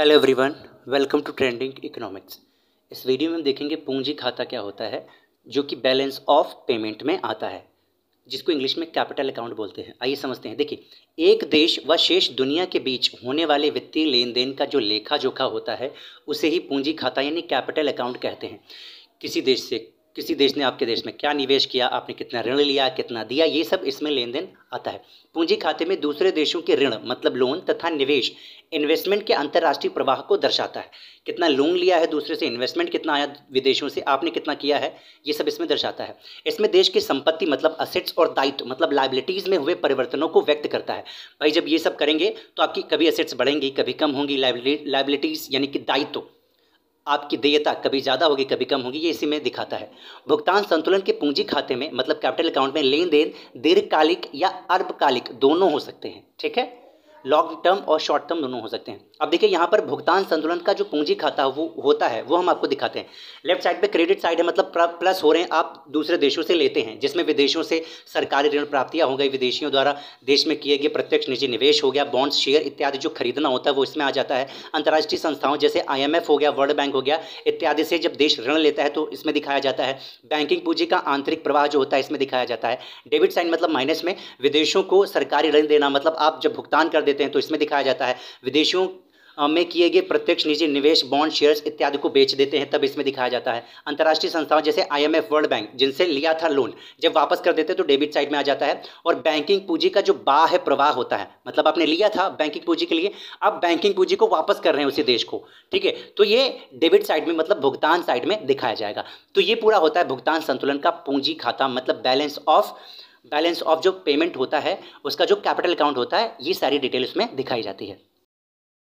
hello everyone welcome to trending economics इस video में हम देखेंगे पूंजी खाता क्या होता है जो कि बैलेंस ऑफ पेमेंट में आता है जिसको इंग्लिश में कैपिटल अकाउंट बोलते हैं आइए समझते हैं देखिए एक देश व शेष दुनिया के बीच होने वाले वित्तीय लेन देन का जो लेखा जोखा होता है उसे ही पूंजी खाता यानी कैपिटल अकाउंट कहते हैं किसी देश से किसी देश ने आपके देश में क्या निवेश किया आपने कितना ऋण लिया कितना दिया ये सब इसमें लेन देन आता है पूंजी खाते में दूसरे देशों के ऋण मतलब लोन तथा निवेश इन्वेस्टमेंट के अंतर्राष्ट्रीय प्रवाह को दर्शाता है कितना लोन लिया है दूसरे से इन्वेस्टमेंट कितना आया विदेशों से आपने कितना किया है ये सब इसमें दर्शाता है इसमें देश की संपत्ति मतलब असेट्स और दायित्व मतलब लाइबिलिटीज़ में हुए परिवर्तनों को व्यक्त करता है भाई जब ये सब करेंगे तो आपकी कभी असेट्स बढ़ेंगी कभी कम होंगी लाइबिलिटीज़ यानी कि दायित्व आपकी देयता कभी ज़्यादा होगी कभी कम होगी ये इसी में दिखाता है भुगतान संतुलन के पूंजी खाते में मतलब कैपिटल अकाउंट में लेन देन दीर्घकालिक या अल्पकालिक दोनों हो सकते हैं ठीक है लॉन्ग टर्म और शॉर्ट टर्म दोनों हो सकते हैं अब देखिए यहाँ पर भुगतान संतुलन का जो पूंजी खाता वो होता है वो हम आपको दिखाते हैं लेफ्ट साइड पे क्रेडिट साइड है मतलब प्लस हो रहे हैं आप दूसरे देशों से लेते हैं जिसमें विदेशों से सरकारी ऋण प्राप्तियाँ हो गई विदेशियों द्वारा देश में किए गए प्रत्यक्ष निजी निवेश हो गया बॉन्ड्स शेयर इत्यादि जो खरीदना होता है वो इसमें आ जाता है अंतर्राष्ट्रीय संस्थाओं जैसे आई हो गया वर्ल्ड बैंक हो गया इत्यादि से जब देश ऋण लेता है तो इसमें दिखाया जाता है बैंकिंग पूंजी का आंतरिक प्रवाह जो होता है इसमें दिखाया जाता है डेबिट साइन मतलब माइनस में विदेशों को सरकारी ऋण देना मतलब आप जब भुगतान कर देते हैं तो इसमें दिखाया जाता है विदेशियों में किए गए प्रत्यक्ष निजी निवेश बॉन्ड शेयर्स इत्यादि को बेच देते हैं तब इसमें दिखाया जाता है अंतर्राष्ट्रीय संस्थाओं जैसे आईएमएफ वर्ल्ड बैंक जिनसे लिया था लोन जब वापस कर देते हैं तो डेबिट साइड में आ जाता है और बैंकिंग पूंजी का जो बा है प्रवाह होता है मतलब आपने लिया था बैंकिंग पूंजी के लिए अब बैंकिंग पूंजी को वापस कर रहे हैं उसी देश को ठीक है तो ये डेबिट साइड में मतलब भुगतान साइड में दिखाया जाएगा तो ये पूरा होता है भुगतान संतुलन का पूंजी खाता मतलब बैलेंस ऑफ बैलेंस ऑफ जो पेमेंट होता है उसका जो कैपिटल अकाउंट होता है ये सारी डिटेल उसमें दिखाई जाती है